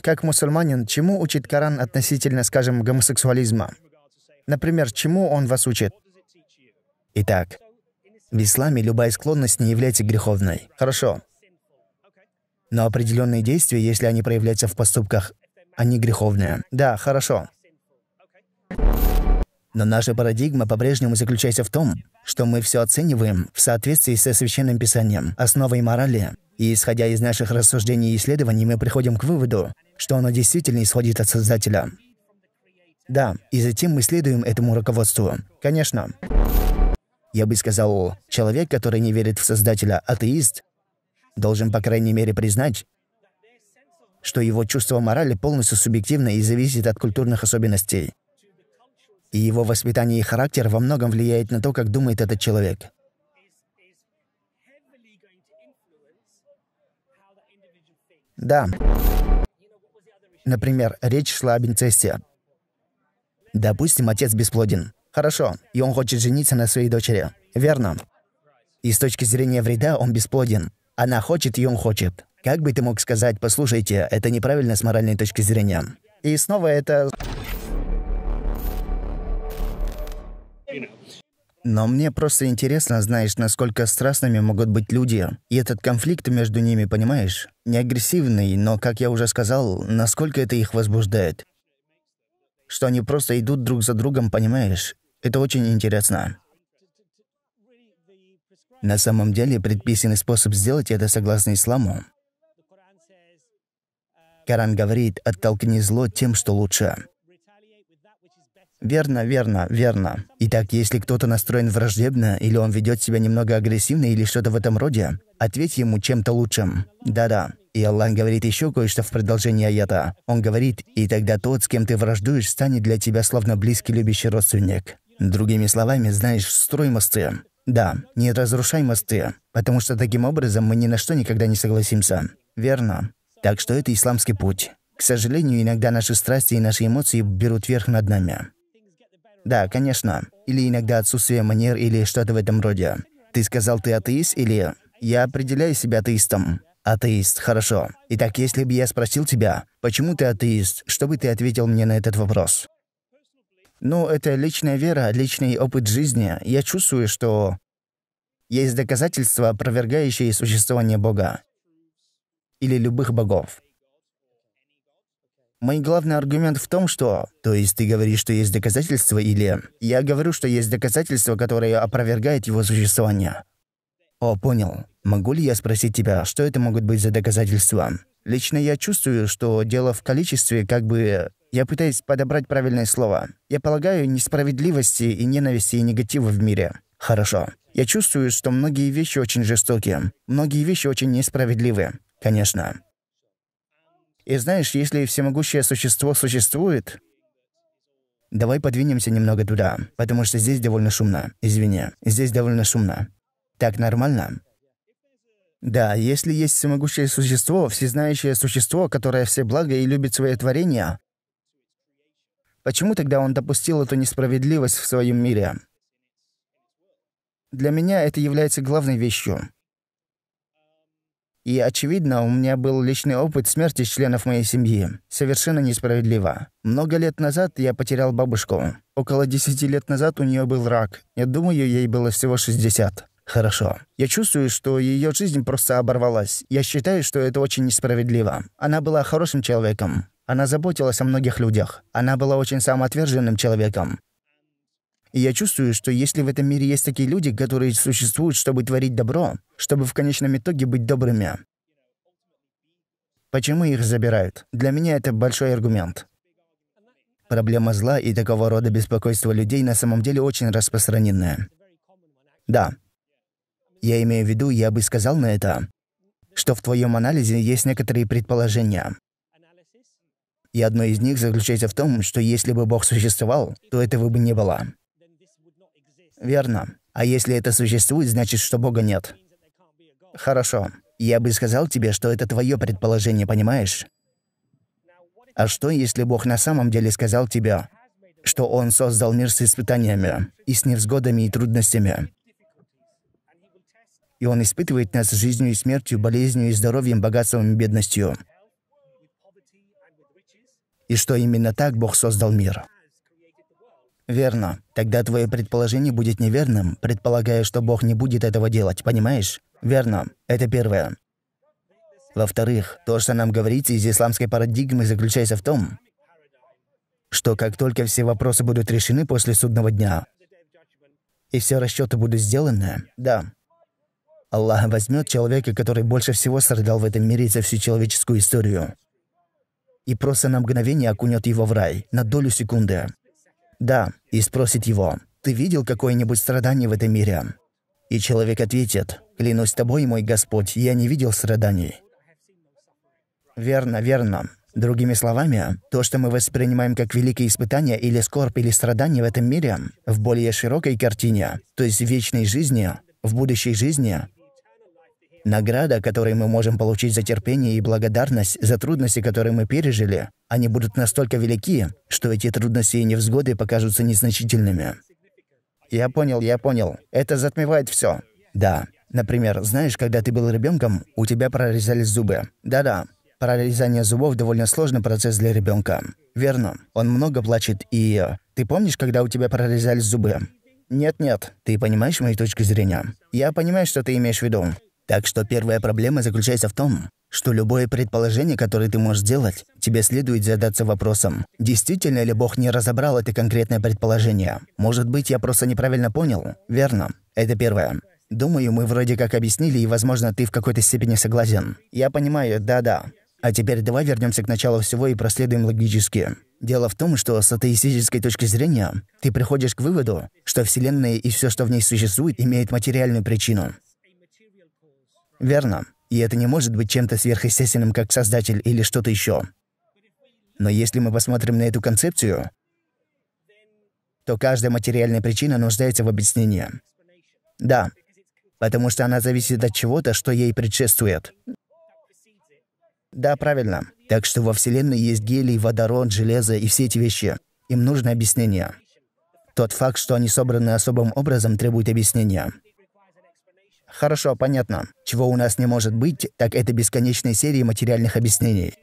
Как мусульманин, чему учит Коран относительно, скажем, гомосексуализма? Например, чему он вас учит? Итак, в исламе любая склонность не является греховной. Хорошо. Но определенные действия, если они проявляются в поступках, они греховные. Да, хорошо. Но наша парадигма по-прежнему заключается в том, что мы все оцениваем в соответствии со Священным Писанием, основой морали. И исходя из наших рассуждений и исследований, мы приходим к выводу, что оно действительно исходит от Создателя. Да, и затем мы следуем этому руководству. Конечно. Я бы сказал, человек, который не верит в Создателя, атеист, должен, по крайней мере, признать, что его чувство морали полностью субъективно и зависит от культурных особенностей и его воспитание и характер во многом влияет на то, как думает этот человек. Да. Например, речь шла об инцесте. Допустим, отец бесплоден. Хорошо, и он хочет жениться на своей дочери. Верно. И с точки зрения вреда он бесплоден. Она хочет, и он хочет. Как бы ты мог сказать, послушайте, это неправильно с моральной точки зрения. И снова это... Но мне просто интересно, знаешь, насколько страстными могут быть люди. И этот конфликт между ними, понимаешь? Не агрессивный, но, как я уже сказал, насколько это их возбуждает. Что они просто идут друг за другом, понимаешь? Это очень интересно. На самом деле, предписанный способ сделать это согласно исламу. Коран говорит, оттолкни зло тем, что лучше. Верно, верно, верно. Итак, если кто-то настроен враждебно, или он ведет себя немного агрессивно, или что-то в этом роде, ответь ему чем-то лучшим. Да-да. И Аллах говорит еще кое-что в продолжении аята. Он говорит, «И тогда тот, с кем ты враждуешь, станет для тебя словно близкий любящий родственник». Другими словами, знаешь, строймосты. Да, не разрушай мосты, потому что таким образом мы ни на что никогда не согласимся. Верно. Так что это исламский путь. К сожалению, иногда наши страсти и наши эмоции берут верх над нами. Да, конечно. Или иногда отсутствие манер или что-то в этом роде. Ты сказал, ты атеист или... Я определяю себя атеистом. Атеист, хорошо. Итак, если бы я спросил тебя, почему ты атеист, что бы ты ответил мне на этот вопрос? Ну, это личная вера, личный опыт жизни. Я чувствую, что есть доказательства, опровергающие существование Бога или любых богов. Мой главный аргумент в том, что... То есть ты говоришь, что есть доказательства или... Я говорю, что есть доказательства, которые опровергают его существование. О, понял. Могу ли я спросить тебя, что это могут быть за доказательства? Лично я чувствую, что дело в количестве как бы... Я пытаюсь подобрать правильное слово. Я полагаю несправедливости и ненависти и негатива в мире. Хорошо. Я чувствую, что многие вещи очень жестокие. Многие вещи очень несправедливы. Конечно. И знаешь, если всемогущее существо существует... Давай подвинемся немного туда, потому что здесь довольно шумно. Извини, здесь довольно шумно. Так нормально? Да, если есть всемогущее существо, всезнающее существо, которое все благо и любит свое творение, почему тогда он допустил эту несправедливость в своем мире? Для меня это является главной вещью. И, очевидно, у меня был личный опыт смерти членов моей семьи. Совершенно несправедливо. Много лет назад я потерял бабушку. Около 10 лет назад у нее был рак. Я думаю, ей было всего 60. Хорошо. Я чувствую, что ее жизнь просто оборвалась. Я считаю, что это очень несправедливо. Она была хорошим человеком. Она заботилась о многих людях. Она была очень самоотверженным человеком. И я чувствую, что если в этом мире есть такие люди, которые существуют, чтобы творить добро, чтобы в конечном итоге быть добрыми, почему их забирают? Для меня это большой аргумент. Проблема зла и такого рода беспокойства людей на самом деле очень распространенная. Да. Я имею в виду, я бы сказал на это, что в твоем анализе есть некоторые предположения. И одно из них заключается в том, что если бы Бог существовал, то этого бы не было. Верно. А если это существует, значит, что Бога нет. Хорошо. Я бы сказал тебе, что это твое предположение, понимаешь? А что, если Бог на самом деле сказал тебе, что Он создал мир с испытаниями, и с невзгодами и трудностями? И Он испытывает нас жизнью и смертью, болезнью и здоровьем, богатством и бедностью. И что именно так Бог создал мир. «Верно. Тогда твое предположение будет неверным, предполагая, что Бог не будет этого делать, понимаешь? Верно. Это первое. Во-вторых, то, что нам говорится из исламской парадигмы, заключается в том, что как только все вопросы будут решены после судного дня, и все расчеты будут сделаны, да, Аллах возьмет человека, который больше всего страдал в этом мире за всю человеческую историю, и просто на мгновение окунет его в рай, на долю секунды. «Да», и спросит его, «Ты видел какое-нибудь страдание в этом мире?» И человек ответит, «Клянусь тобой, мой Господь, я не видел страданий». Верно, верно. Другими словами, то, что мы воспринимаем как великие испытания или скорбь или страдания в этом мире, в более широкой картине, то есть в вечной жизни, в будущей жизни, Награда, которую мы можем получить за терпение и благодарность за трудности, которые мы пережили, они будут настолько велики, что эти трудности и невзгоды покажутся незначительными. Я понял, я понял. Это затмевает все. Да. Например, знаешь, когда ты был ребенком, у тебя прорезались зубы. Да-да. Прорезание зубов довольно сложный процесс для ребенка. Верно. Он много плачет и... Э, ты помнишь, когда у тебя прорезались зубы? Нет-нет, ты понимаешь мою точку зрения? Я понимаю, что ты имеешь в виду. Так что первая проблема заключается в том, что любое предположение, которое ты можешь сделать, тебе следует задаться вопросом, действительно ли Бог не разобрал это конкретное предположение. Может быть, я просто неправильно понял? Верно. Это первое. Думаю, мы вроде как объяснили, и, возможно, ты в какой-то степени согласен. Я понимаю, да-да. А теперь давай вернемся к началу всего и проследуем логически. Дело в том, что с атеистической точки зрения ты приходишь к выводу, что Вселенная и все, что в ней существует, имеет материальную причину. Верно. И это не может быть чем-то сверхъестественным, как создатель или что-то еще. Но если мы посмотрим на эту концепцию, то каждая материальная причина нуждается в объяснении. Да, потому что она зависит от чего-то, что ей предшествует. Да, правильно. Так что во Вселенной есть гелий, водород, железо и все эти вещи. Им нужно объяснение. Тот факт, что они собраны особым образом, требует объяснения хорошо, понятно. Чего у нас не может быть, так это бесконечной серии материальных объяснений.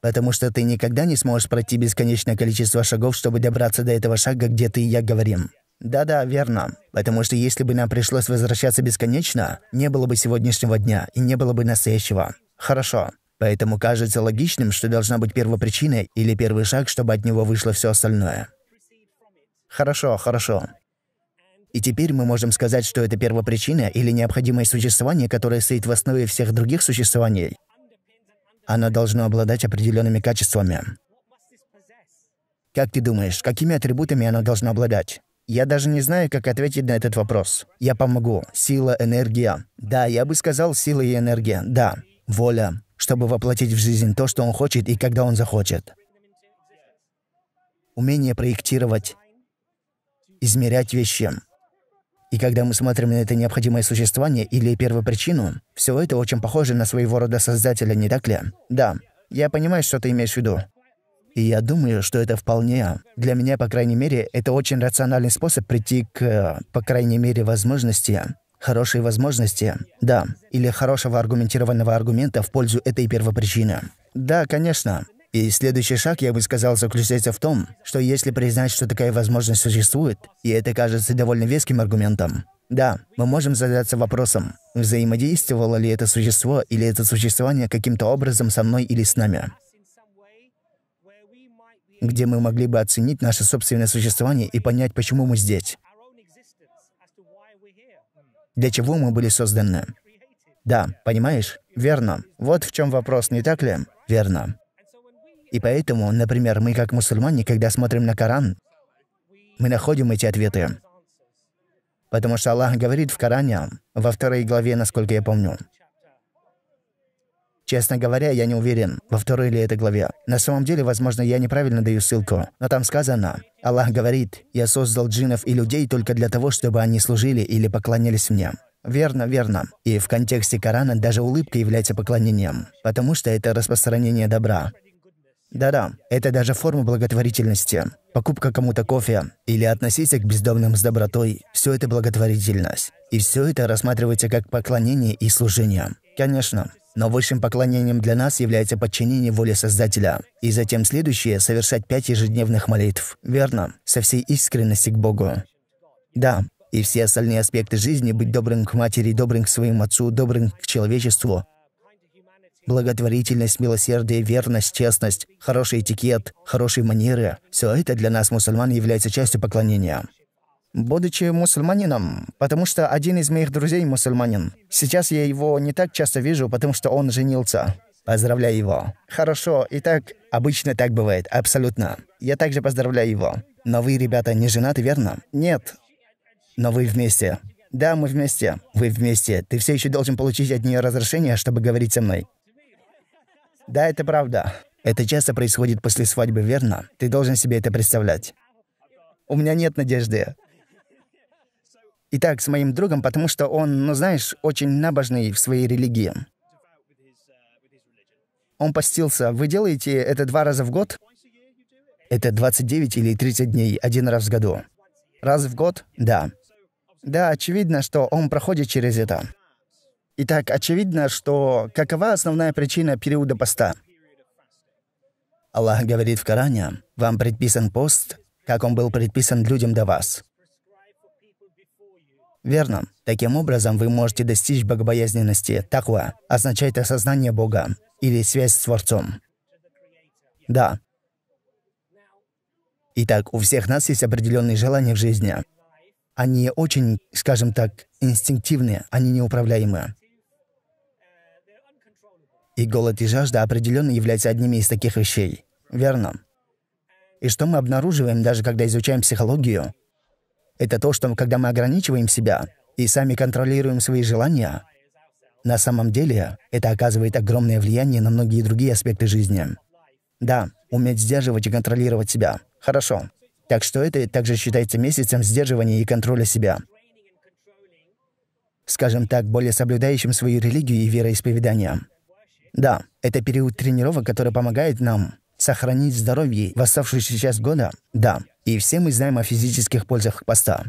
Потому что ты никогда не сможешь пройти бесконечное количество шагов, чтобы добраться до этого шага, где ты и я говорим. Да-да, верно. Потому что если бы нам пришлось возвращаться бесконечно, не было бы сегодняшнего дня и не было бы настоящего. Хорошо. Поэтому кажется логичным, что должна быть первопричина или первый шаг, чтобы от него вышло все остальное. Хорошо, хорошо. И теперь мы можем сказать, что это первопричина или необходимое существование, которое стоит в основе всех других существований. Оно должно обладать определенными качествами. Как ты думаешь, какими атрибутами оно должно обладать? Я даже не знаю, как ответить на этот вопрос. Я помогу. Сила, энергия. Да, я бы сказал, сила и энергия. Да. Воля. Чтобы воплотить в жизнь то, что он хочет и когда он захочет. Умение проектировать. Измерять вещи. И когда мы смотрим на это необходимое существование или первопричину, все это очень похоже на своего рода создателя, не так ли? Да, я понимаю, что ты имеешь в виду. И я думаю, что это вполне. Для меня, по крайней мере, это очень рациональный способ прийти к, по крайней мере, возможности. Хорошей возможности, да. Или хорошего аргументированного аргумента в пользу этой первопричины. Да, конечно. И следующий шаг, я бы сказал, заключается в том, что если признать, что такая возможность существует, и это кажется довольно веским аргументом, да, мы можем задаться вопросом, взаимодействовало ли это существо или это существование каким-то образом со мной или с нами. Где мы могли бы оценить наше собственное существование и понять, почему мы здесь. Для чего мы были созданы. Да, понимаешь? Верно. Вот в чем вопрос, не так ли? Верно. И поэтому, например, мы как мусульмане, когда смотрим на Коран, мы находим эти ответы. Потому что Аллах говорит в Коране, во второй главе, насколько я помню. Честно говоря, я не уверен, во второй ли это главе. На самом деле, возможно, я неправильно даю ссылку, но там сказано, Аллах говорит, «Я создал джинов и людей только для того, чтобы они служили или поклонялись мне». Верно, верно. И в контексте Корана даже улыбка является поклонением, потому что это распространение добра. Да-да, это даже форма благотворительности. Покупка кому-то кофе или относиться к бездомным с добротой – все это благотворительность. И все это рассматривается как поклонение и служение. Конечно, но высшим поклонением для нас является подчинение воле Создателя. И затем следующее – совершать пять ежедневных молитв. Верно, со всей искренности к Богу. Да, и все остальные аспекты жизни – быть добрым к матери, добрым к своему отцу, добрым к человечеству Благотворительность, милосердие, верность, честность, хороший этикет, хорошие манеры – все это для нас, мусульман, является частью поклонения. Будучи мусульманином, потому что один из моих друзей мусульманин. Сейчас я его не так часто вижу, потому что он женился. Поздравляю его. Хорошо, и так обычно так бывает, абсолютно. Я также поздравляю его. Но вы, ребята, не женаты, верно? Нет. Но вы вместе. Да, мы вместе. Вы вместе. Ты все еще должен получить от нее разрешение, чтобы говорить со мной. Да, это правда. Это часто происходит после свадьбы, верно? Ты должен себе это представлять. У меня нет надежды. Итак, с моим другом, потому что он, ну знаешь, очень набожный в своей религии. Он постился. Вы делаете это два раза в год? Это 29 или 30 дней, один раз в году. Раз в год? Да. Да, очевидно, что он проходит через это. Итак, очевидно, что какова основная причина периода поста? Аллах говорит в Коране, «Вам предписан пост, как он был предписан людям до вас». Верно. Таким образом, вы можете достичь богобоязненности. Таква означает осознание Бога или связь с Творцом. Да. Итак, у всех нас есть определенные желания в жизни. Они очень, скажем так, инстинктивные, они неуправляемые. И голод и жажда определенно являются одними из таких вещей. Верно. И что мы обнаруживаем, даже когда изучаем психологию? Это то, что когда мы ограничиваем себя и сами контролируем свои желания, на самом деле это оказывает огромное влияние на многие другие аспекты жизни. Да, уметь сдерживать и контролировать себя. Хорошо. Так что это также считается месяцем сдерживания и контроля себя. Скажем так, более соблюдающим свою религию и вероисповедание. Да, это период тренировок, который помогает нам сохранить здоровье в оставшуюся часть года. Да, и все мы знаем о физических пользах поста.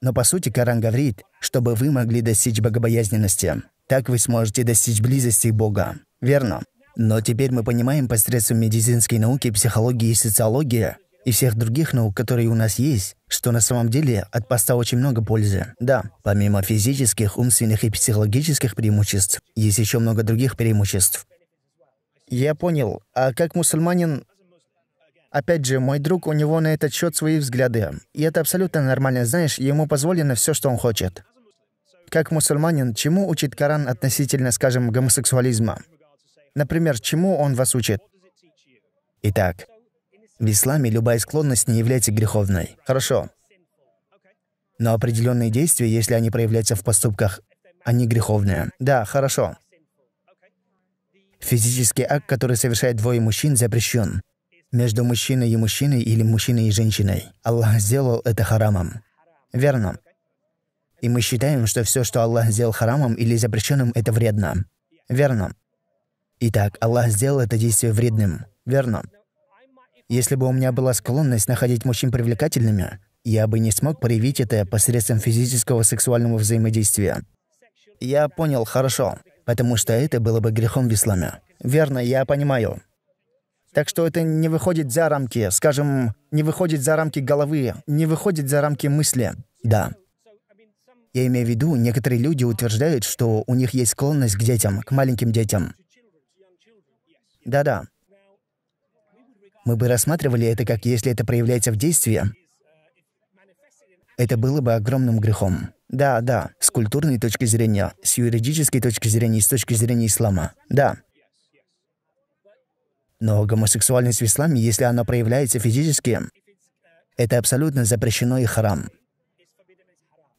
Но по сути Коран говорит, чтобы вы могли достичь богобоязненности. Так вы сможете достичь близости Бога. Верно. Но теперь мы понимаем посредством медицинской науки, психологии и социологии, и всех других наук, которые у нас есть, что на самом деле от поста очень много пользы. Да, помимо физических, умственных и психологических преимуществ, есть еще много других преимуществ. Я понял. А как мусульманин... Опять же, мой друг, у него на этот счет свои взгляды. И это абсолютно нормально, знаешь, ему позволено все, что он хочет. Как мусульманин, чему учит Коран относительно, скажем, гомосексуализма? Например, чему он вас учит? Итак, в исламе любая склонность не является греховной. Хорошо. Но определенные действия, если они проявляются в поступках, они греховные. Да, хорошо. Физический акт, который совершает двое мужчин, запрещен. Между мужчиной и мужчиной или мужчиной и женщиной. Аллах сделал это харамом. Верно. И мы считаем, что все, что Аллах сделал харамом или запрещенным, это вредно. Верно. Итак, Аллах сделал это действие вредным. Верно. Если бы у меня была склонность находить мужчин привлекательными, я бы не смог проявить это посредством физического сексуального взаимодействия. Я понял хорошо, потому что это было бы грехом в исламе. Верно, я понимаю. Так что это не выходит за рамки, скажем, не выходит за рамки головы, не выходит за рамки мысли. Да. Я имею в виду, некоторые люди утверждают, что у них есть склонность к детям, к маленьким детям. Да-да мы бы рассматривали это как если это проявляется в действии. Это было бы огромным грехом. Да, да, с культурной точки зрения, с юридической точки зрения и с точки зрения ислама. Да. Но гомосексуальность в исламе, если она проявляется физически, это абсолютно запрещено и харам.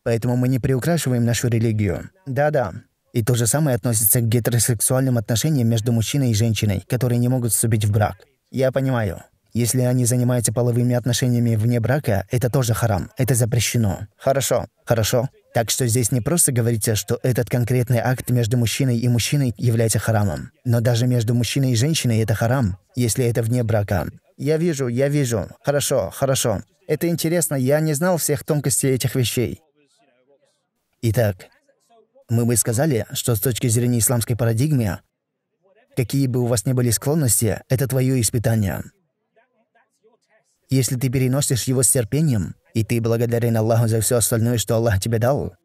Поэтому мы не приукрашиваем нашу религию. Да-да. И то же самое относится к гетеросексуальным отношениям между мужчиной и женщиной, которые не могут вступить в брак. Я понимаю. Если они занимаются половыми отношениями вне брака, это тоже харам. Это запрещено. Хорошо. Хорошо. Так что здесь не просто говорится, что этот конкретный акт между мужчиной и мужчиной является харамом. Но даже между мужчиной и женщиной это харам, если это вне брака. Я вижу, я вижу. Хорошо, хорошо. Это интересно, я не знал всех тонкостей этих вещей. Итак, мы бы сказали, что с точки зрения исламской парадигмы, Какие бы у вас ни были склонности, это твое испытание. Если ты переносишь его с терпением, и ты благодарен Аллаху за все остальное, что Аллах тебе дал,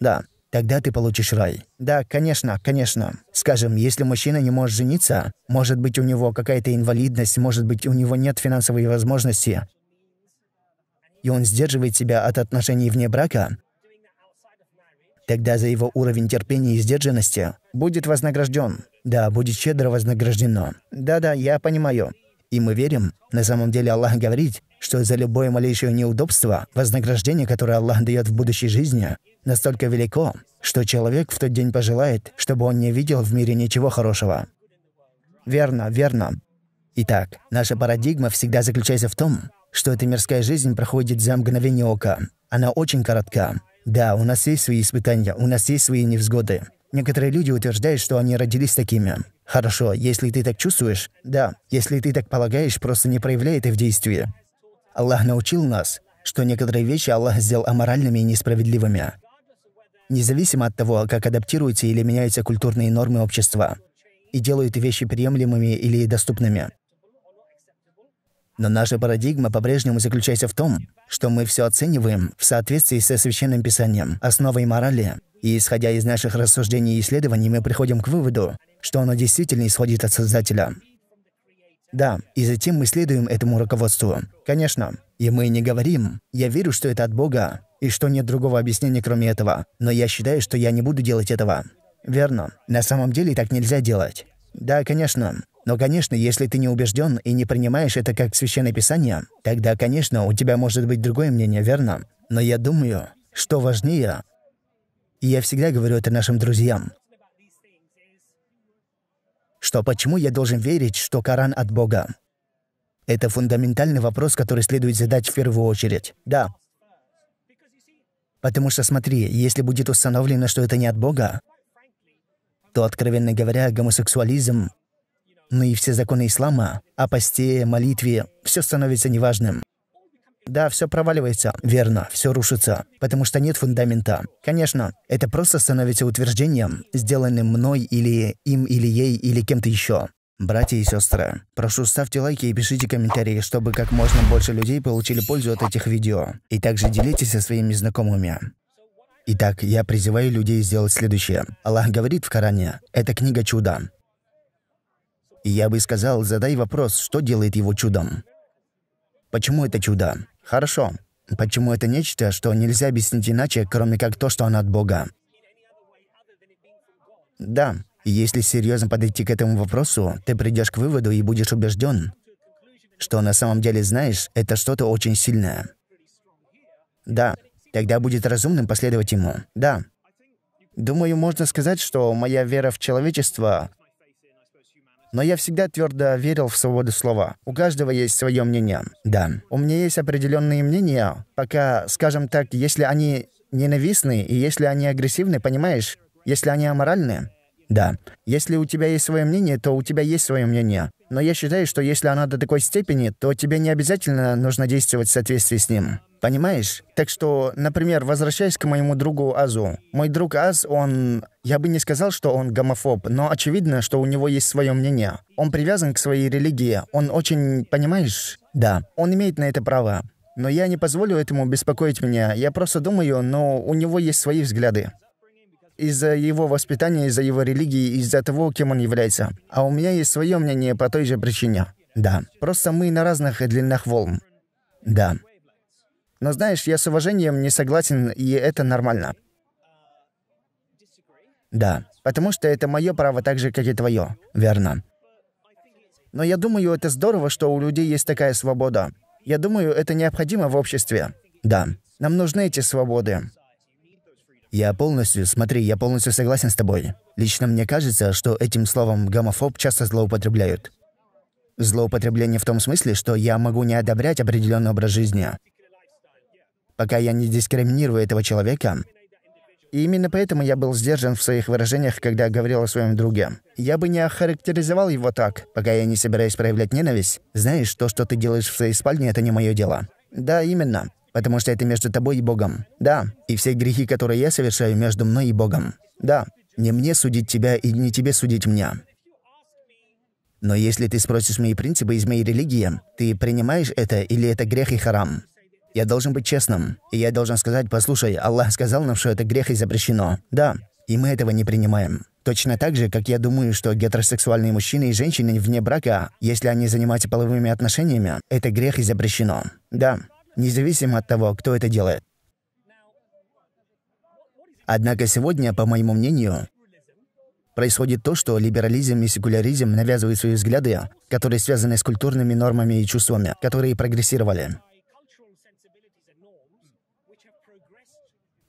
да, тогда ты получишь рай. Да, конечно, конечно. Скажем, если мужчина не может жениться, может быть, у него какая-то инвалидность, может быть, у него нет финансовой возможности, и он сдерживает себя от отношений вне брака, тогда за его уровень терпения и сдержанности будет вознагражден. Да, будет щедро вознаграждено. Да-да, я понимаю. И мы верим, на самом деле Аллах говорит, что за любое малейшее неудобство вознаграждение, которое Аллах дает в будущей жизни, настолько велико, что человек в тот день пожелает, чтобы он не видел в мире ничего хорошего. Верно, верно. Итак, наша парадигма всегда заключается в том, что эта мирская жизнь проходит за мгновение ока. Она очень коротка. Да, у нас есть свои испытания, у нас есть свои невзгоды. Некоторые люди утверждают, что они родились такими. Хорошо, если ты так чувствуешь, да, если ты так полагаешь, просто не проявляй это в действии. Аллах научил нас, что некоторые вещи Аллах сделал аморальными и несправедливыми. Независимо от того, как адаптируются или меняются культурные нормы общества, и делают вещи приемлемыми или доступными. Но наша парадигма по-прежнему заключается в том, что мы все оцениваем в соответствии со Священным Писанием, основой морали. И исходя из наших рассуждений и исследований, мы приходим к выводу, что оно действительно исходит от Создателя. Да, и затем мы следуем этому руководству. Конечно. И мы не говорим «я верю, что это от Бога», и что нет другого объяснения, кроме этого. Но я считаю, что я не буду делать этого. Верно. На самом деле так нельзя делать. Да, конечно. Но, конечно, если ты не убежден и не принимаешь это как священное писание, тогда, конечно, у тебя может быть другое мнение, верно? Но я думаю, что важнее, и я всегда говорю это нашим друзьям, что почему я должен верить, что Коран от Бога? Это фундаментальный вопрос, который следует задать в первую очередь. Да. Потому что, смотри, если будет установлено, что это не от Бога, то, откровенно говоря, гомосексуализм но ну и все законы ислама о посте, молитве, все становится неважным. Да, все проваливается, верно, все рушится, потому что нет фундамента. Конечно, это просто становится утверждением, сделанным мной или им, или ей, или кем-то еще. Братья и сестры, прошу ставьте лайки и пишите комментарии, чтобы как можно больше людей получили пользу от этих видео. И также делитесь со своими знакомыми. Итак, я призываю людей сделать следующее. Аллах говорит в Коране, это книга чуда. И я бы сказал, задай вопрос, что делает его чудом. Почему это чудо? Хорошо. Почему это нечто, что нельзя объяснить иначе, кроме как то, что оно от Бога? Да, если серьезно подойти к этому вопросу, ты придешь к выводу и будешь убежден, что на самом деле знаешь, это что-то очень сильное. Да, тогда будет разумным последовать ему. Да. Думаю, можно сказать, что моя вера в человечество но я всегда твердо верил в свободу слова. У каждого есть свое мнение. Да, у меня есть определенные мнения, пока, скажем так, если они ненавистны и если они агрессивны, понимаешь, если они аморальны, да. Если у тебя есть свое мнение, то у тебя есть свое мнение. Но я считаю, что если оно до такой степени, то тебе не обязательно нужно действовать в соответствии с ним. Понимаешь? Так что, например, возвращаясь к моему другу Азу. Мой друг Аз, он... Я бы не сказал, что он гомофоб, но очевидно, что у него есть свое мнение. Он привязан к своей религии. Он очень... Понимаешь? Да. Он имеет на это право. Но я не позволю этому беспокоить меня. Я просто думаю, но у него есть свои взгляды из-за его воспитания, из-за его религии, из-за того, кем он является. А у меня есть свое мнение по той же причине. Да, просто мы на разных длинных волн. Да. Но знаешь, я с уважением не согласен, и это нормально. Да, потому что это мое право так же, как и твое. Верно. Но я думаю, это здорово, что у людей есть такая свобода. Я думаю, это необходимо в обществе. Да, нам нужны эти свободы. Я полностью, смотри, я полностью согласен с тобой. Лично мне кажется, что этим словом «гомофоб» часто злоупотребляют. Злоупотребление в том смысле, что я могу не одобрять определенный образ жизни, пока я не дискриминирую этого человека. И именно поэтому я был сдержан в своих выражениях, когда говорил о своем друге. Я бы не охарактеризовал его так, пока я не собираюсь проявлять ненависть. Знаешь, то, что ты делаешь в своей спальне, это не мое дело. Да, именно потому что это между тобой и Богом. Да, и все грехи, которые я совершаю, между мной и Богом. Да, не мне судить тебя и не тебе судить меня. Но если ты спросишь мои принципы из моей религии, ты принимаешь это или это грех и харам? Я должен быть честным. И я должен сказать, послушай, Аллах сказал нам, что это грех и запрещено. Да, и мы этого не принимаем. Точно так же, как я думаю, что гетеросексуальные мужчины и женщины вне брака, если они занимаются половыми отношениями, это грех и запрещено. Да, независимо от того, кто это делает. Однако сегодня, по моему мнению, происходит то, что либерализм и секуляризм навязывают свои взгляды, которые связаны с культурными нормами и чувствами, которые прогрессировали.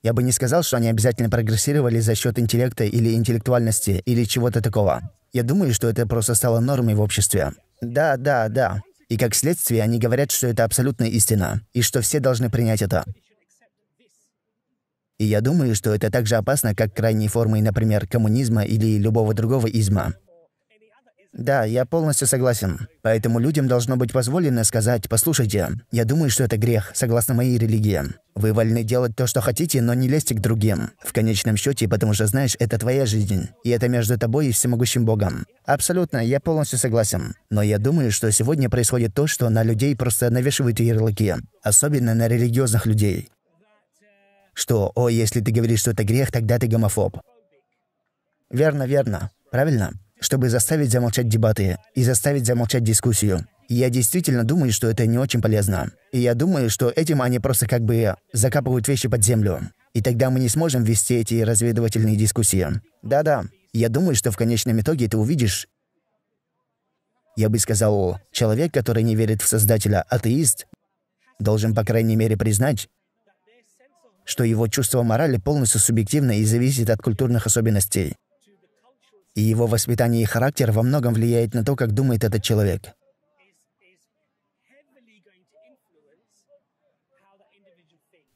Я бы не сказал, что они обязательно прогрессировали за счет интеллекта или интеллектуальности или чего-то такого. Я думаю, что это просто стало нормой в обществе. Да, да, да. И как следствие, они говорят, что это абсолютная истина, и что все должны принять это. И я думаю, что это так же опасно, как крайние формы, например, коммунизма или любого другого изма. Да, я полностью согласен. Поэтому людям должно быть позволено сказать, послушайте, я думаю, что это грех, согласно моей религии. Вы вольны делать то, что хотите, но не лезьте к другим. В конечном счете, потому что, знаешь, это твоя жизнь, и это между тобой и всемогущим Богом. Абсолютно, я полностью согласен. Но я думаю, что сегодня происходит то, что на людей просто навешивают ярлыки. Особенно на религиозных людей. Что, о, если ты говоришь, что это грех, тогда ты гомофоб. Верно, верно. Правильно? чтобы заставить замолчать дебаты и заставить замолчать дискуссию. Я действительно думаю, что это не очень полезно. И я думаю, что этим они просто как бы закапывают вещи под землю. И тогда мы не сможем вести эти разведывательные дискуссии. Да-да, я думаю, что в конечном итоге ты увидишь... Я бы сказал, человек, который не верит в Создателя, атеист, должен, по крайней мере, признать, что его чувство морали полностью субъективно и зависит от культурных особенностей и его воспитание и характер во многом влияет на то, как думает этот человек.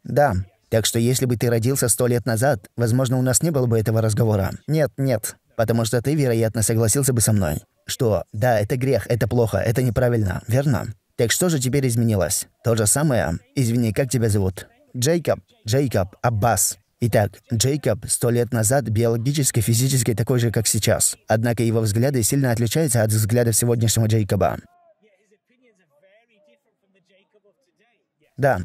Да, так что если бы ты родился сто лет назад, возможно, у нас не было бы этого разговора. Нет, нет, потому что ты, вероятно, согласился бы со мной, что да, это грех, это плохо, это неправильно, верно? Так что же теперь изменилось? То же самое? Извини, как тебя зовут? Джейкоб, Джейкоб, Аббас. Итак, Джейкоб сто лет назад биологически, физически такой же, как сейчас. Однако его взгляды сильно отличаются от взглядов сегодняшнего Джейкоба. Да.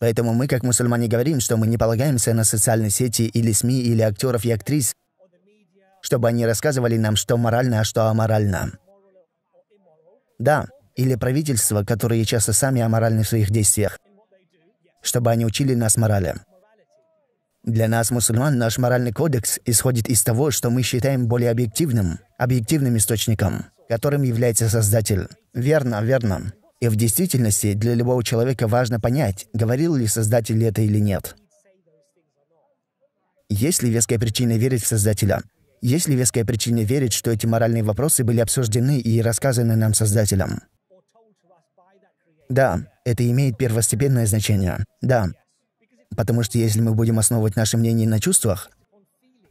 Поэтому мы, как мусульмане, говорим, что мы не полагаемся на социальные сети или СМИ, или актеров и актрис, чтобы они рассказывали нам, что морально, а что аморально. Да, или правительство, которые часто сами аморальны в своих действиях, чтобы они учили нас морали. Для нас, мусульман, наш моральный кодекс исходит из того, что мы считаем более объективным, объективным источником, которым является Создатель. Верно, верно. И в действительности для любого человека важно понять, говорил ли Создатель это или нет. Есть ли веская причина верить в Создателя? Есть ли веская причина верить, что эти моральные вопросы были обсуждены и рассказаны нам Создателем? Да, это имеет первостепенное значение. Да, Потому что если мы будем основывать наше мнение на чувствах,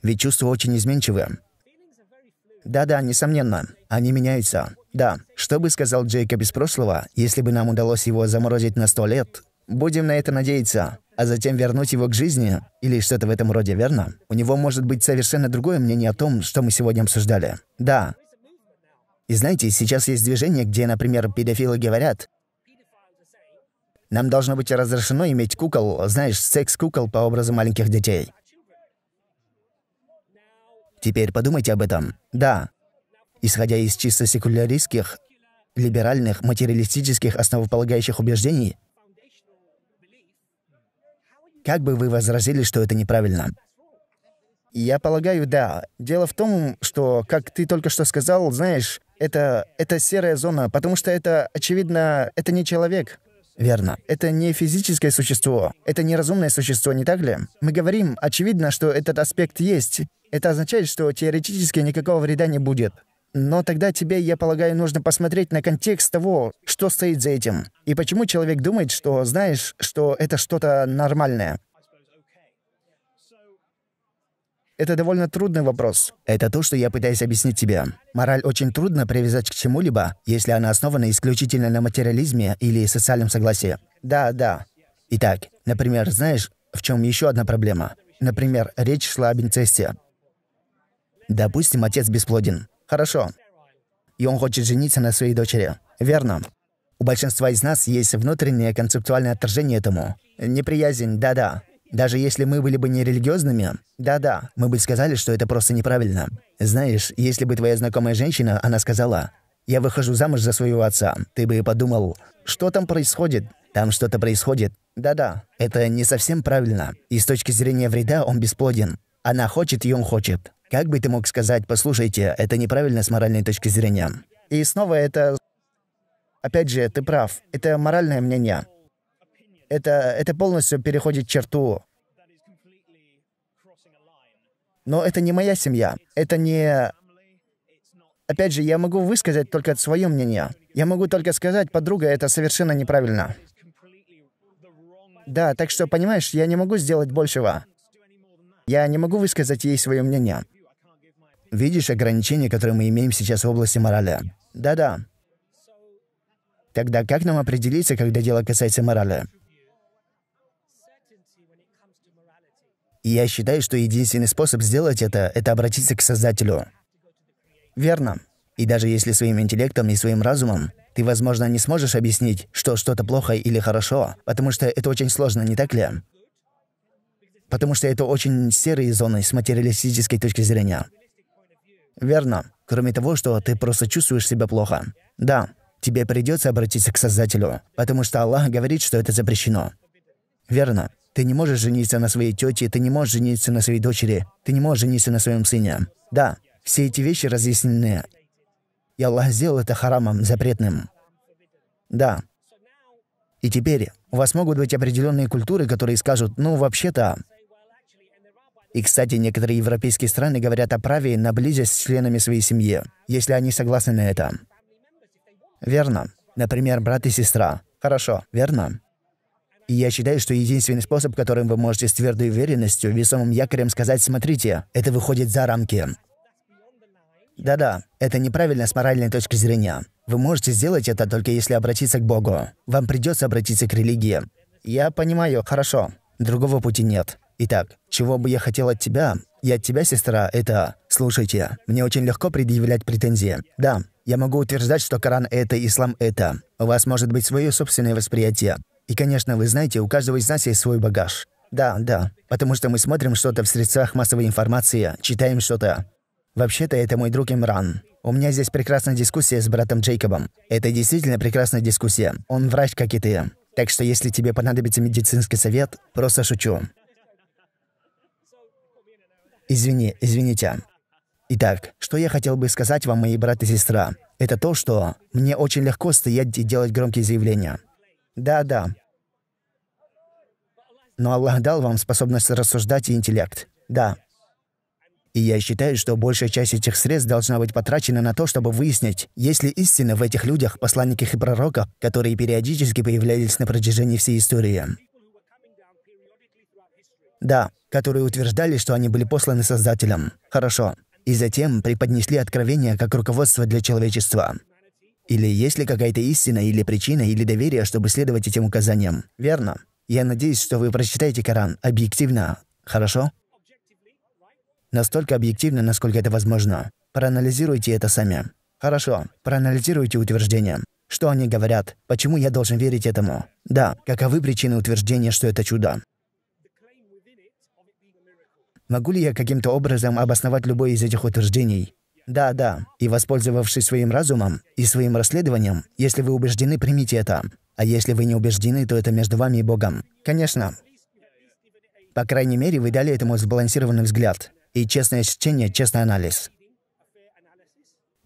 ведь чувства очень изменчивы. Да-да, несомненно, они меняются. Да, что бы сказал Джейкоб из прошлого, если бы нам удалось его заморозить на сто лет? Будем на это надеяться, а затем вернуть его к жизни, или что-то в этом роде, верно? У него может быть совершенно другое мнение о том, что мы сегодня обсуждали. Да, и знаете, сейчас есть движение, где, например, педофилы говорят, нам должно быть разрешено иметь кукол, знаешь, секс-кукол по образу маленьких детей. Теперь подумайте об этом. Да. Исходя из чисто секуляристских, либеральных, материалистических основополагающих убеждений, как бы вы возразили, что это неправильно? Я полагаю, да. Дело в том, что, как ты только что сказал, знаешь, это, это серая зона, потому что это, очевидно, это не человек. Верно. Это не физическое существо. Это неразумное существо, не так ли? Мы говорим, очевидно, что этот аспект есть. Это означает, что теоретически никакого вреда не будет. Но тогда тебе, я полагаю, нужно посмотреть на контекст того, что стоит за этим. И почему человек думает, что, знаешь, что это что-то нормальное. Это довольно трудный вопрос. Это то, что я пытаюсь объяснить тебе. Мораль очень трудно привязать к чему-либо, если она основана исключительно на материализме или социальном согласии. Да, да. Итак, например, знаешь, в чем еще одна проблема? Например, речь шла об инцесте. Допустим, отец бесплоден. Хорошо. И он хочет жениться на своей дочери. Верно. У большинства из нас есть внутреннее концептуальное отражение этому. Неприязнь, да-да. Даже если мы были бы не религиозными, да-да, мы бы сказали, что это просто неправильно. Знаешь, если бы твоя знакомая женщина, она сказала, «Я выхожу замуж за своего отца», ты бы подумал, «Что там происходит? Там что-то происходит». Да-да, это не совсем правильно. И с точки зрения вреда он бесплоден. Она хочет, и он хочет. Как бы ты мог сказать, послушайте, это неправильно с моральной точки зрения. И снова это... Опять же, ты прав, это моральное мнение это, это полностью переходит черту. Но это не моя семья. Это не... Опять же, я могу высказать только свое мнение. Я могу только сказать, подруга, это совершенно неправильно. Да, так что, понимаешь, я не могу сделать большего. Я не могу высказать ей свое мнение. Видишь ограничения, которые мы имеем сейчас в области морали? Да-да. Тогда как нам определиться, когда дело касается морали? И я считаю, что единственный способ сделать это – это обратиться к Создателю. Верно. И даже если своим интеллектом и своим разумом ты, возможно, не сможешь объяснить, что что-то плохо или хорошо, потому что это очень сложно, не так ли? Потому что это очень серые зоны с материалистической точки зрения. Верно. Кроме того, что ты просто чувствуешь себя плохо. Да, тебе придется обратиться к Создателю, потому что Аллах говорит, что это запрещено. Верно. Ты не можешь жениться на своей тете, ты не можешь жениться на своей дочери, ты не можешь жениться на своем сыне. Да, все эти вещи разъяснены. И Аллах сделал это харамом, запретным. Да. И теперь у вас могут быть определенные культуры, которые скажут, ну, вообще-то... И, кстати, некоторые европейские страны говорят о праве на близость с членами своей семьи, если они согласны на это. Верно. Например, брат и сестра. Хорошо, верно? И я считаю, что единственный способ, которым вы можете с твердой уверенностью, весомым якорем сказать «смотрите», это выходит за рамки. Да-да, это неправильно с моральной точки зрения. Вы можете сделать это только если обратиться к Богу. Вам придется обратиться к религии. Я понимаю, хорошо. Другого пути нет. Итак, чего бы я хотел от тебя? И от тебя, сестра, это... Слушайте, мне очень легко предъявлять претензии. Да, я могу утверждать, что Коран это, Ислам это. У вас может быть свое собственное восприятие. И, конечно, вы знаете, у каждого из нас есть свой багаж. Да, да. Потому что мы смотрим что-то в средствах массовой информации, читаем что-то. Вообще-то это мой друг Имран. У меня здесь прекрасная дискуссия с братом Джейкобом. Это действительно прекрасная дискуссия. Он врач, как и ты. Так что если тебе понадобится медицинский совет, просто шучу. Извини, извините. Итак, что я хотел бы сказать вам, мои брат и сестра, это то, что мне очень легко стоять и делать громкие заявления. Да-да. Но Аллах дал вам способность рассуждать и интеллект. Да. И я считаю, что большая часть этих средств должна быть потрачена на то, чтобы выяснить, есть ли истина в этих людях, посланниках и пророках, которые периодически появлялись на протяжении всей истории. Да, которые утверждали, что они были посланы Создателем. Хорошо. И затем преподнесли откровение как руководство для человечества. Или есть ли какая-то истина, или причина, или доверие, чтобы следовать этим указаниям? Верно. Я надеюсь, что вы прочитаете Коран объективно. Хорошо? Настолько объективно, насколько это возможно. Проанализируйте это сами. Хорошо. Проанализируйте утверждения. Что они говорят? Почему я должен верить этому? Да, каковы причины утверждения, что это чудо? Могу ли я каким-то образом обосновать любое из этих утверждений? Да, да. И воспользовавшись своим разумом и своим расследованием, если вы убеждены, примите это. А если вы не убеждены, то это между вами и Богом. Конечно. По крайней мере, вы дали этому сбалансированный взгляд. И честное чтение, честный анализ.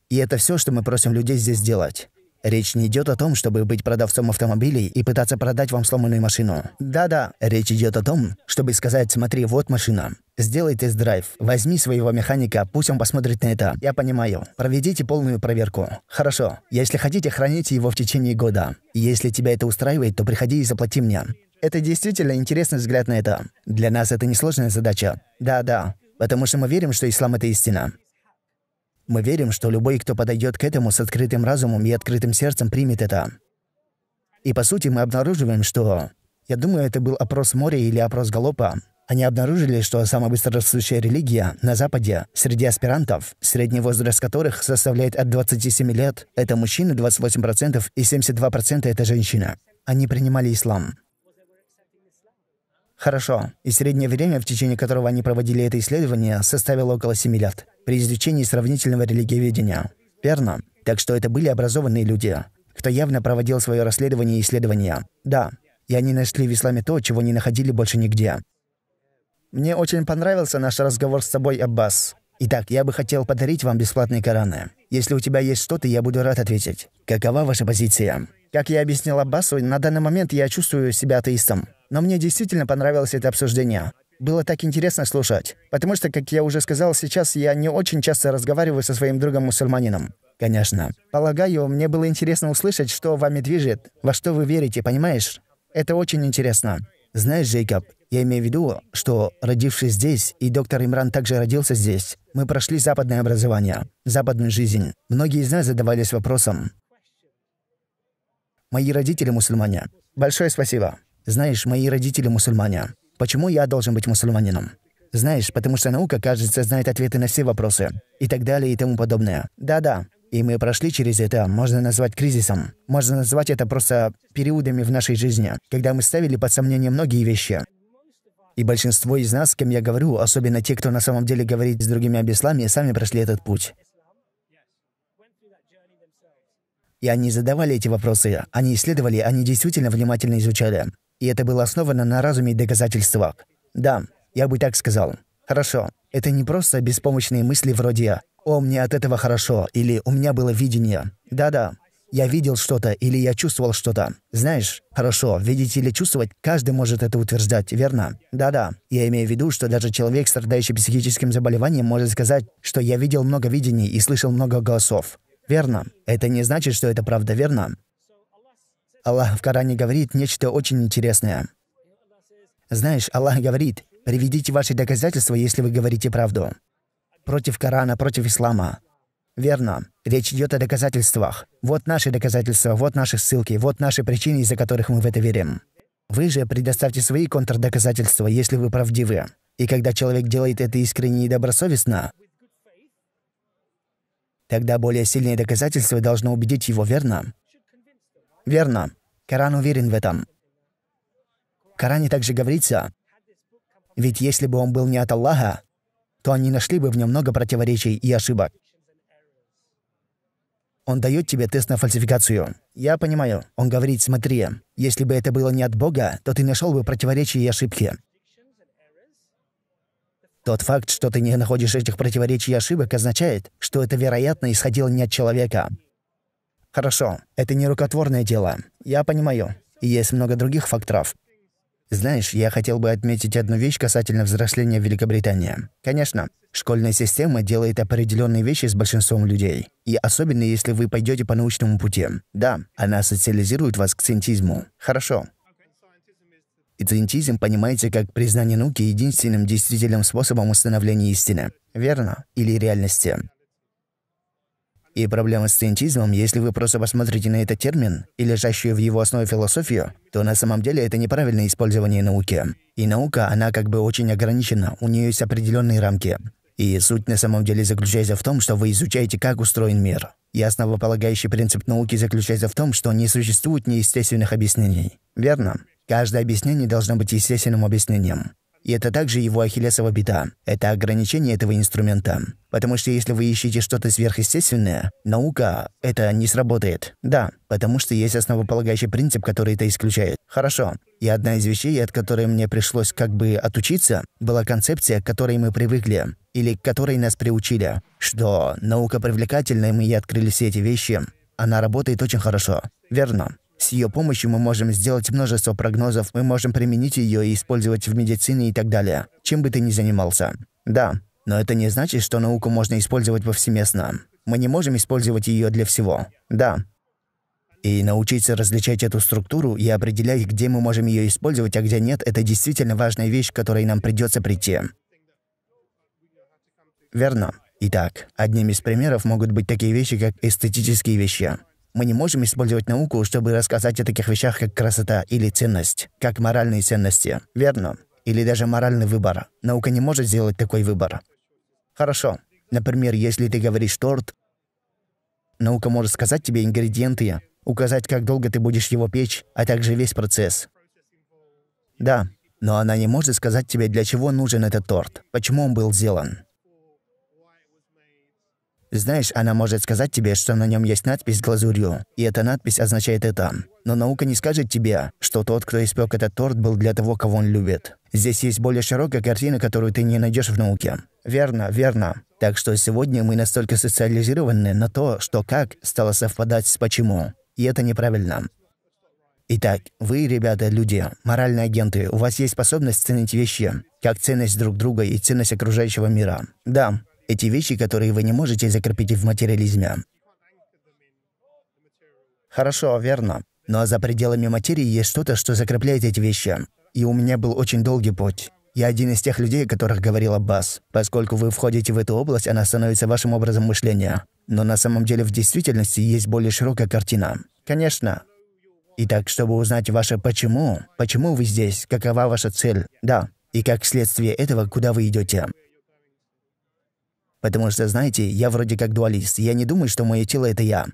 И это все, что мы просим людей здесь делать. Речь не идет о том, чтобы быть продавцом автомобилей и пытаться продать вам сломанную машину. Да-да, речь идет о том, чтобы сказать, смотри, вот машина. Сделай тест-драйв. Возьми своего механика, пусть он посмотрит на это. Я понимаю. Проведите полную проверку. Хорошо. Если хотите, храните его в течение года. Если тебя это устраивает, то приходи и заплати мне. Это действительно интересный взгляд на это. Для нас это несложная задача. Да-да. Потому что мы верим, что ислам — это истина. Мы верим, что любой, кто подойдет к этому с открытым разумом и открытым сердцем, примет это. И по сути мы обнаруживаем, что... Я думаю, это был опрос моря или опрос галопа. Они обнаружили, что самая быстрорастущая религия на Западе среди аспирантов, средний возраст которых составляет от 27 лет, это мужчины 28% и 72% это женщины. Они принимали ислам. Хорошо. И среднее время, в течение которого они проводили это исследование, составило около 7 лет при изучении сравнительного религиоведения. Верно? Так что это были образованные люди, кто явно проводил свое расследование и исследования. Да, и они нашли в исламе то, чего не находили больше нигде. Мне очень понравился наш разговор с тобой, Аббас. Итак, я бы хотел подарить вам бесплатные Кораны. Если у тебя есть что-то, я буду рад ответить. Какова ваша позиция? Как я объяснил Аббасу, на данный момент я чувствую себя атеистом. Но мне действительно понравилось это обсуждение. Было так интересно слушать. Потому что, как я уже сказал, сейчас я не очень часто разговариваю со своим другом-мусульманином. Конечно. Полагаю, мне было интересно услышать, что вами движет, во что вы верите, понимаешь? Это очень интересно. Знаешь, Джейкоб, я имею в виду, что, родившись здесь, и доктор Имран также родился здесь, мы прошли западное образование, западную жизнь. Многие из нас задавались вопросом. Мои родители мусульмане. Большое спасибо. Знаешь, мои родители мусульмане. Почему я должен быть мусульманином? Знаешь, потому что наука, кажется, знает ответы на все вопросы. И так далее, и тому подобное. Да-да. И мы прошли через это, можно назвать кризисом. Можно назвать это просто периодами в нашей жизни, когда мы ставили под сомнение многие вещи. И большинство из нас, с кем я говорю, особенно те, кто на самом деле говорит с другими об исламе, сами прошли этот путь. И они задавали эти вопросы, они исследовали, они действительно внимательно изучали. И это было основано на разуме и доказательствах. Да, я бы так сказал. Хорошо. Это не просто беспомощные мысли вроде «О, мне от этого хорошо» или «У меня было видение». Да-да, я видел что-то или я чувствовал что-то. Знаешь, хорошо, видеть или чувствовать, каждый может это утверждать, верно? Да-да. Я имею в виду, что даже человек, страдающий психическим заболеванием, может сказать, что я видел много видений и слышал много голосов. Верно. Это не значит, что это правда, верно? Аллах в Коране говорит нечто очень интересное. Знаешь, Аллах говорит, приведите ваши доказательства, если вы говорите правду. Против Корана, против Ислама. Верно. Речь идет о доказательствах. Вот наши доказательства, вот наши ссылки, вот наши причины, из-за которых мы в это верим. Вы же предоставьте свои контрдоказательства, если вы правдивы. И когда человек делает это искренне и добросовестно, тогда более сильные доказательства должны убедить его, верно? Верно. Коран уверен в этом. В Коране также говорится, ведь если бы он был не от Аллаха, то они нашли бы в нем много противоречий и ошибок. Он дает тебе тест на фальсификацию. Я понимаю. Он говорит, смотри, если бы это было не от Бога, то ты нашел бы противоречия и ошибки. Тот факт, что ты не находишь этих противоречий и ошибок, означает, что это, вероятно, исходило не от человека, Хорошо, это не рукотворное дело. Я понимаю. И есть много других факторов. Знаешь, я хотел бы отметить одну вещь касательно взросления в Великобритании. Конечно, школьная система делает определенные вещи с большинством людей. И особенно, если вы пойдете по научному пути. Да, она социализирует вас к сcientизму. Хорошо. И сциентизм понимаете как признание науки единственным действительным способом установления истины. Верно? Или реальности. И проблема с сциентизмом, если вы просто посмотрите на этот термин и лежащую в его основе философию, то на самом деле это неправильное использование науки. И наука, она как бы очень ограничена, у нее есть определенные рамки. И суть на самом деле заключается в том, что вы изучаете, как устроен мир. И основополагающий принцип науки заключается в том, что не существует неестественных объяснений. Верно? Каждое объяснение должно быть естественным объяснением. И это также его ахиллесова беда. Это ограничение этого инструмента. Потому что если вы ищете что-то сверхъестественное, наука это не сработает. Да, потому что есть основополагающий принцип, который это исключает. Хорошо. И одна из вещей, от которой мне пришлось как бы отучиться, была концепция, к которой мы привыкли, или к которой нас приучили, что наука привлекательна, и мы открыли все эти вещи. Она работает очень хорошо. Верно. С ее помощью мы можем сделать множество прогнозов, мы можем применить ее и использовать в медицине и так далее, чем бы ты ни занимался. Да, но это не значит, что науку можно использовать повсеместно. Мы не можем использовать ее для всего. Да. И научиться различать эту структуру и определять, где мы можем ее использовать, а где нет, это действительно важная вещь, к которой нам придется прийти. Верно. Итак, одним из примеров могут быть такие вещи, как эстетические вещи. Мы не можем использовать науку, чтобы рассказать о таких вещах, как красота или ценность, как моральные ценности, верно? Или даже моральный выбор. Наука не может сделать такой выбор. Хорошо. Например, если ты говоришь торт, наука может сказать тебе ингредиенты, указать, как долго ты будешь его печь, а также весь процесс. Да, но она не может сказать тебе, для чего нужен этот торт, почему он был сделан. Знаешь, она может сказать тебе, что на нем есть надпись с глазурью, и эта надпись означает это. Но наука не скажет тебе, что тот, кто испек этот торт, был для того, кого он любит. Здесь есть более широкая картина, которую ты не найдешь в науке. Верно, верно. Так что сегодня мы настолько социализированы на то, что как стало совпадать с почему. И это неправильно. Итак, вы, ребята, люди, моральные агенты, у вас есть способность ценить вещи, как ценность друг друга и ценность окружающего мира. Да, эти вещи, которые вы не можете закрепить в материализме. Хорошо, верно. Но за пределами материи есть что-то, что закрепляет эти вещи. И у меня был очень долгий путь. Я один из тех людей, о которых говорил Аббас. Поскольку вы входите в эту область, она становится вашим образом мышления. Но на самом деле в действительности есть более широкая картина. Конечно. Итак, чтобы узнать ваше «почему», почему вы здесь, какова ваша цель, да, и как следствие этого, куда вы идете. Потому что, знаете, я вроде как дуалист. Я не думаю, что мое тело — это я.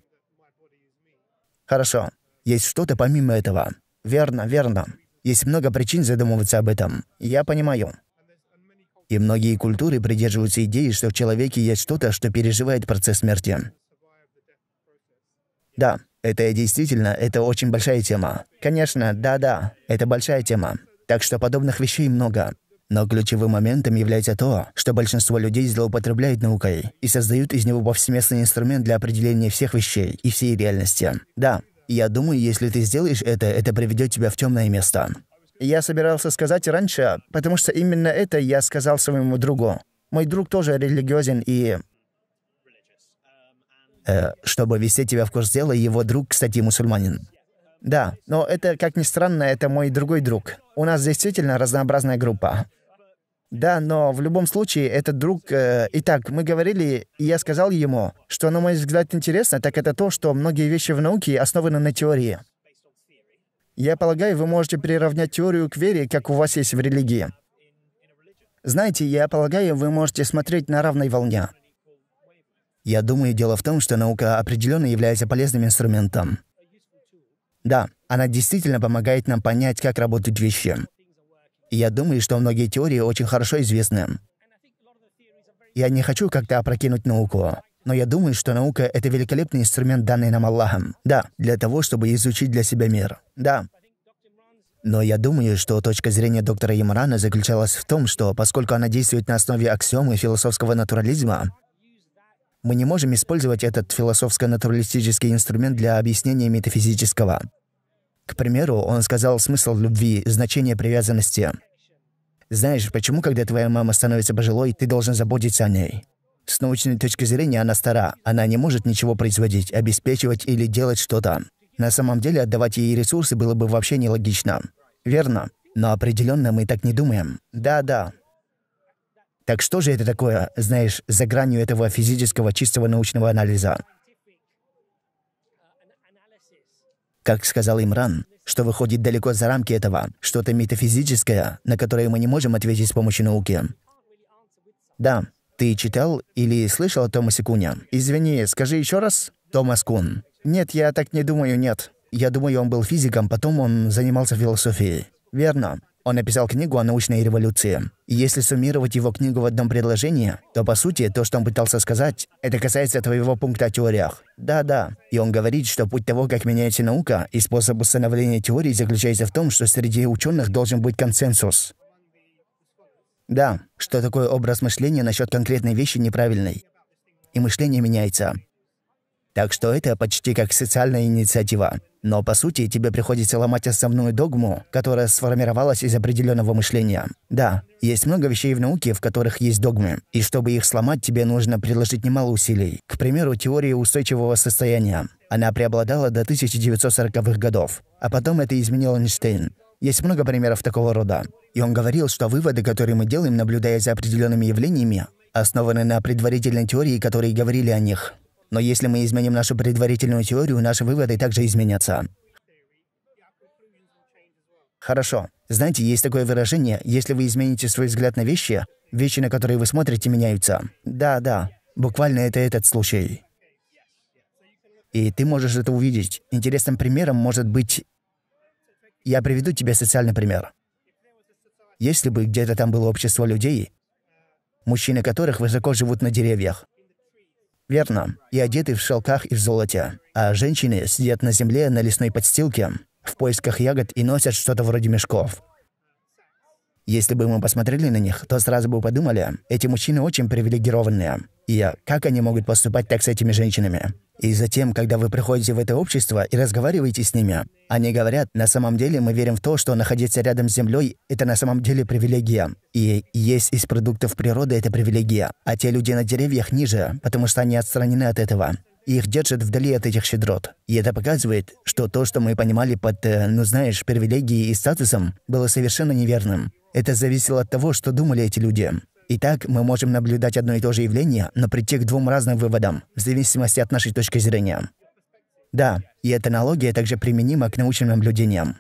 Хорошо. Есть что-то помимо этого. Верно, верно. Есть много причин задумываться об этом. Я понимаю. И многие культуры придерживаются идеи, что в человеке есть что-то, что переживает процесс смерти. Да, это действительно, это очень большая тема. Конечно, да-да, это большая тема. Так что подобных вещей много. Но ключевым моментом является то, что большинство людей злоупотребляют наукой и создают из него повсеместный инструмент для определения всех вещей и всей реальности. Да, я думаю, если ты сделаешь это, это приведет тебя в темное место. Я собирался сказать раньше, потому что именно это я сказал своему другу. Мой друг тоже религиозен и... Э, чтобы вести тебя в курс дела, его друг, кстати, мусульманин. Да, но это, как ни странно, это мой другой друг. У нас действительно разнообразная группа. Да, но в любом случае, этот друг... Э, итак, мы говорили, и я сказал ему, что, на мой взгляд, интересно, так это то, что многие вещи в науке основаны на теории. Я полагаю, вы можете приравнять теорию к вере, как у вас есть в религии. Знаете, я полагаю, вы можете смотреть на равной волне. Я думаю, дело в том, что наука определенно является полезным инструментом. Да, она действительно помогает нам понять, как работают вещи. я думаю, что многие теории очень хорошо известны. Я не хочу как-то опрокинуть науку, но я думаю, что наука — это великолепный инструмент, данный нам Аллахом. Да, для того, чтобы изучить для себя мир. Да. Но я думаю, что точка зрения доктора Ямрана заключалась в том, что поскольку она действует на основе аксиомы философского натурализма, мы не можем использовать этот философско-натуралистический инструмент для объяснения метафизического. К примеру, он сказал смысл любви, значение привязанности. Знаешь, почему, когда твоя мама становится пожилой, ты должен заботиться о ней? С научной точки зрения она стара, она не может ничего производить, обеспечивать или делать что-то. На самом деле отдавать ей ресурсы было бы вообще нелогично. Верно? Но определенно мы так не думаем. Да-да, так что же это такое, знаешь, за гранью этого физического чистого научного анализа? Как сказал Имран, что выходит далеко за рамки этого, что-то метафизическое, на которое мы не можем ответить с помощью науки. Да, ты читал или слышал о Томасе Куне? Извини, скажи еще раз. Томас Кун. Нет, я так не думаю, нет. Я думаю, он был физиком, потом он занимался философией. Верно. Он написал книгу о научной революции. если суммировать его книгу в одном предложении, то, по сути, то, что он пытался сказать, это касается твоего пункта о теориях. Да-да. И он говорит, что путь того, как меняется наука, и способ установления теории заключается в том, что среди ученых должен быть консенсус. Да, что такое образ мышления насчет конкретной вещи неправильный. И мышление меняется. Так что это почти как социальная инициатива. Но, по сути, тебе приходится ломать основную догму, которая сформировалась из определенного мышления. Да, есть много вещей в науке, в которых есть догмы, и чтобы их сломать, тебе нужно приложить немало усилий. К примеру, теория устойчивого состояния. Она преобладала до 1940-х годов, а потом это изменил Эйнштейн. Есть много примеров такого рода. И он говорил, что выводы, которые мы делаем, наблюдая за определенными явлениями, основаны на предварительной теории, которые говорили о них – но если мы изменим нашу предварительную теорию, наши выводы также изменятся. Хорошо. Знаете, есть такое выражение, если вы измените свой взгляд на вещи, вещи, на которые вы смотрите, меняются. Да, да. Буквально это этот случай. И ты можешь это увидеть. Интересным примером может быть... Я приведу тебе социальный пример. Если бы где-то там было общество людей, мужчины которых высоко живут на деревьях, Верно, и одеты в шелках и в золоте. А женщины сидят на земле на лесной подстилке в поисках ягод и носят что-то вроде мешков. Если бы мы посмотрели на них, то сразу бы подумали, эти мужчины очень привилегированные. И как они могут поступать так с этими женщинами? И затем, когда вы приходите в это общество и разговариваете с ними, они говорят, на самом деле мы верим в то, что находиться рядом с Землей – это на самом деле привилегия. И есть из продуктов природы – это привилегия. А те люди на деревьях ниже, потому что они отстранены от этого их держат вдали от этих щедрот. И это показывает, что то, что мы понимали под, э, ну знаешь, привилегией и статусом, было совершенно неверным. Это зависело от того, что думали эти люди. Итак, мы можем наблюдать одно и то же явление, но прийти к двум разным выводам, в зависимости от нашей точки зрения. Да, и эта аналогия также применима к научным наблюдениям.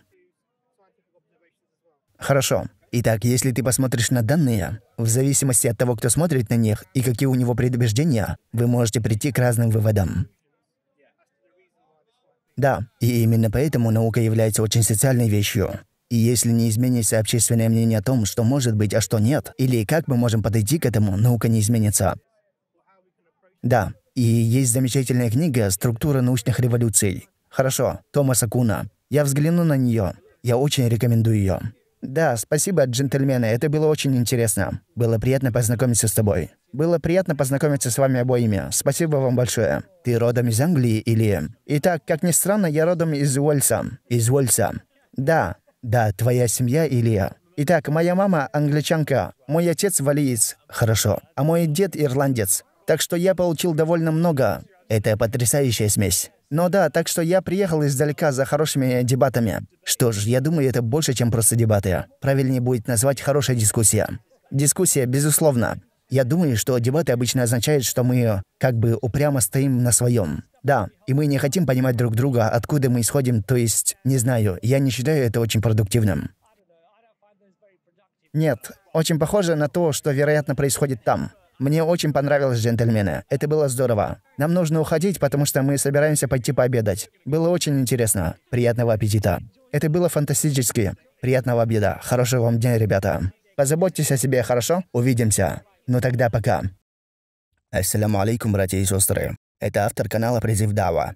Хорошо. Итак, если ты посмотришь на данные, в зависимости от того, кто смотрит на них и какие у него предубеждения, вы можете прийти к разным выводам. Да, и именно поэтому наука является очень социальной вещью. И если не изменится общественное мнение о том, что может быть, а что нет, или как мы можем подойти к этому, наука не изменится. Да, и есть замечательная книга «Структура научных революций». Хорошо, Томаса Куна. Я взгляну на нее. Я очень рекомендую ее. «Да, спасибо, джентльмены, это было очень интересно. Было приятно познакомиться с тобой. Было приятно познакомиться с вами обоими. Спасибо вам большое. Ты родом из Англии или...» «Итак, как ни странно, я родом из Уэльса». «Из Уэльса». «Да. Да, твоя семья или...» «Итак, моя мама англичанка, мой отец валиец». «Хорошо. А мой дед ирландец. Так что я получил довольно много. Это потрясающая смесь. Но ну да, так что я приехал издалека за хорошими дебатами. Что ж, я думаю, это больше, чем просто дебаты. Правильнее будет назвать хорошая дискуссия. Дискуссия, безусловно. Я думаю, что дебаты обычно означают, что мы как бы упрямо стоим на своем. Да, и мы не хотим понимать друг друга, откуда мы исходим, то есть, не знаю, я не считаю это очень продуктивным. Нет, очень похоже на то, что, вероятно, происходит там. Мне очень понравилось, джентльмены. Это было здорово. Нам нужно уходить, потому что мы собираемся пойти пообедать. Было очень интересно. Приятного аппетита. Это было фантастически. Приятного обеда. Хорошего вам дня, ребята. Позаботьтесь о себе, хорошо? Увидимся. Ну тогда пока. Ассаламу алейкум, братья и сестры. Это автор канала «Призыв Дава».